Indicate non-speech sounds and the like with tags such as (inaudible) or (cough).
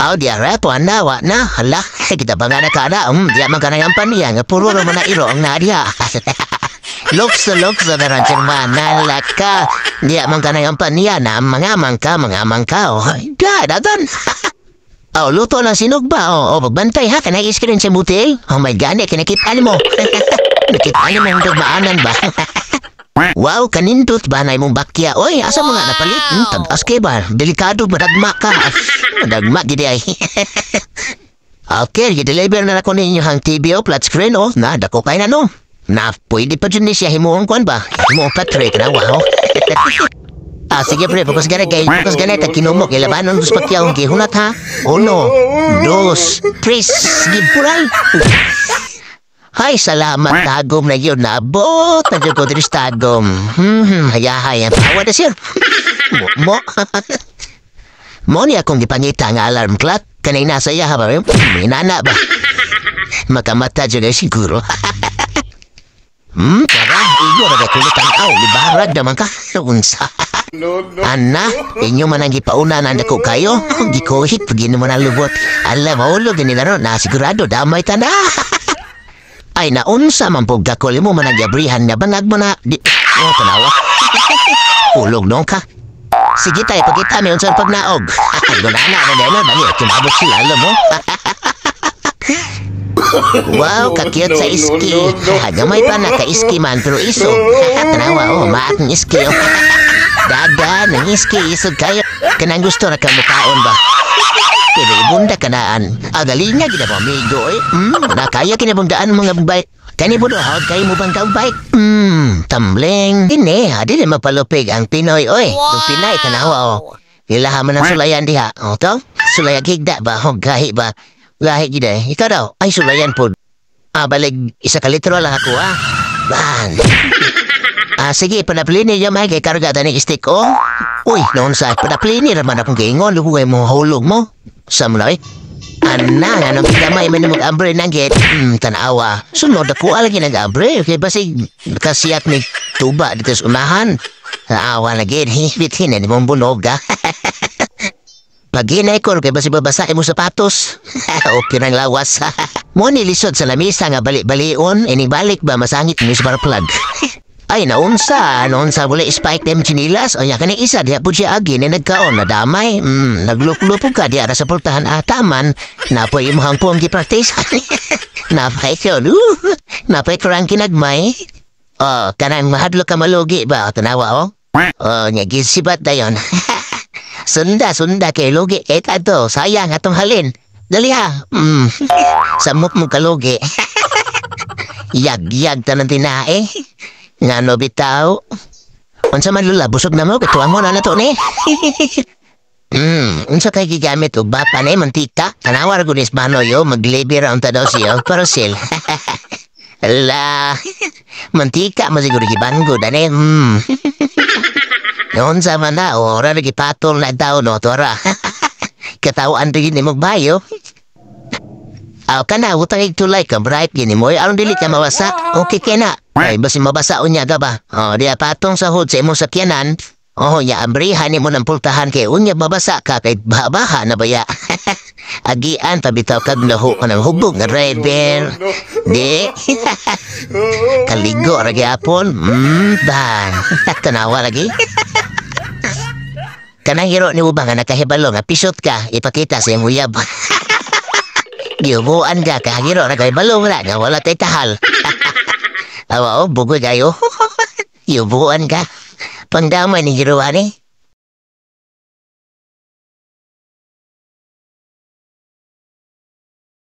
Aw di arepo anda na hala kita bangana kada um dia magana yang paniang puro ro mana iro ang nadia. Lokso (laughs) lokso man, dyan manalat ka. Di amang ka na yung paniyana, mangamang ka, mangamang ka. Oh, God, adan. (laughs) oh, luto ng sinog ba? Oh, oh magbantay ha, kanais ka rin sa butil? Oh my God, eh, kinakitaan mo. (laughs) Nakitaan mo ang dugmaanan ba? Wow, kanindot ba na imong bakya? Oy, asa mo nga napalit? Hmm, tagas kay ba? Delikado, madagma ka. (laughs) madagma, gidi ay. (laughs) okay, i na ako ninyo hang TV o flat screen o. Oh. Na, dako kay na no. Na, pwede pa dyan ni siya himuong kwan ba? Himuong pa trick na, wow. (laughs) ah, sige pre, fokus gana kay, fokus gana, ta kinumok, ilabanon dos bakya ang gihunat ha. Uno, dos, tres, gipuray. Ay, salamat, tagom na yun, nabot na yun ko din tagom. Hmm, hayahay, ang tawa na Mo, mo. (laughs) mo niya kung gipangita nga alarm clock, kanay nasa iya ba? Minana ba? Makamata dyan na siguro. (laughs) hmm, tara, igo na kulit ang aw, ibarag naman ka, unsa. No, no, Ana, inyo man ang gipauna na ko kayo. Gikohit, pagin mo na lubot. Alam, maulog, ganila ron, nasigurado, damay ta na. (laughs) ay naunsa man pug dakol mo managyabrihan nga banag mo na di oh tanawa (laughs) ulog nong ka sige tayo pagkita mi unsan pagnaog ay na ano na na na na kinabot sila alam mo (laughs) Wow, kakiyot sa iski. No, no, Gamay pa naka-iski man pero iso Tanawa, oh, maat ng iski. Oh. (laughs) Dagan, ng iski, iso kayo. Kanang gusto na kamukaon ba? pun tak kenaan. Agalinya kita pun migo eh. Hmm, nak kaya kita pun daan mengabai. Kani pun dah hot kaya mubang kau baik. Hmm, tembleng. Ini ada lima palo pegang Pinoy oi. Wow. Pinoy tanawa oh. Ilah mana sulayan dia? Oh tau? Sulayan kik dak ba hong oh, gahi ba. Gahi gide. Eh. Ika dau. Ai sulayan pun. Ah balik isa kali tu lah aku ah. Ban. (laughs) Ah sigi pada beli ni jom eh. ke karga tani istik oh. Oi, non sai pada beli ni mana pun gengon lu gue mau eh, mo. Samurai? Ana nga nang pidamay man mong ambre ng gate. Mm, tanawa. Sunod ako alagi nang ambre. Kay basi kasiat ni tuba dito sa unahan. Naawa lagi gid. Bitin na mong bunog ha. Ah. (laughs) Paginay ko kay basig babasain mo sapatos. (laughs) okay nang lawas. (laughs) Mo ni lisod sa lamisa nga balik-balion. Ini balik ba masangit ni sa plug. Ay, naunsa. Naunsa wala spike them chinilas. O yan, isa diya po siya agi na nagkaon na damay. Mm, nagluplupog ka diya sa pultahan ataman. Ah, Napoy imuhang po ang gipraktis. Napay ko, no? (laughs) Napay ko ang kinagmay. O, kanan mahadlo ka malugi ba? Tanawa, o? O, nga gisibat dayon. (laughs) sunda, sunda kay lugi. Kay eh, tato, sayang atong halin. Dali ha. Mm. (laughs) Samok mo kalugi. yag, yag tanan tinae. Eh. Nga no bitaw. Unsa man lula busog na mo kitwa mo na nato ni? Hmm, (laughs) unsa kay gigamit og ba panay mantika? Tanawar gud is bano yo maglebi ra unta daw siyo para sil. La. mantika mo siguro gibang gud ani. Hmm. Yon sa man na, ora na gipatol na daw no, tora. Katawaan rin ni magbayo. Aw kana utangig tulay ka bright gini mo aron dili ka mawasa. kike na. Ay basi mabasa unya ka ba? Oh dia patong sa hood sa imong sakyanan. Oh nya ambrihan mo ng pultahan kay unya mabasa ka kay babaha na baya. (laughs) Agian ta bitaw kag naho ka ng hubog nga red Di. (laughs) Kaligo ra apon. Mmm, ba. Kanawa (laughs) lagi. Kanang hiro ni ubang nga nakahibalo nga pisot ka ipakita sa imong uyab. Dia bu anda ke hari rok nak balu pula. Dia bawa lah tetah hal. (laughs) Awak pun oh, buku jayuh. Dia (laughs) ya, bu anda. Pendama ni jeruah ni.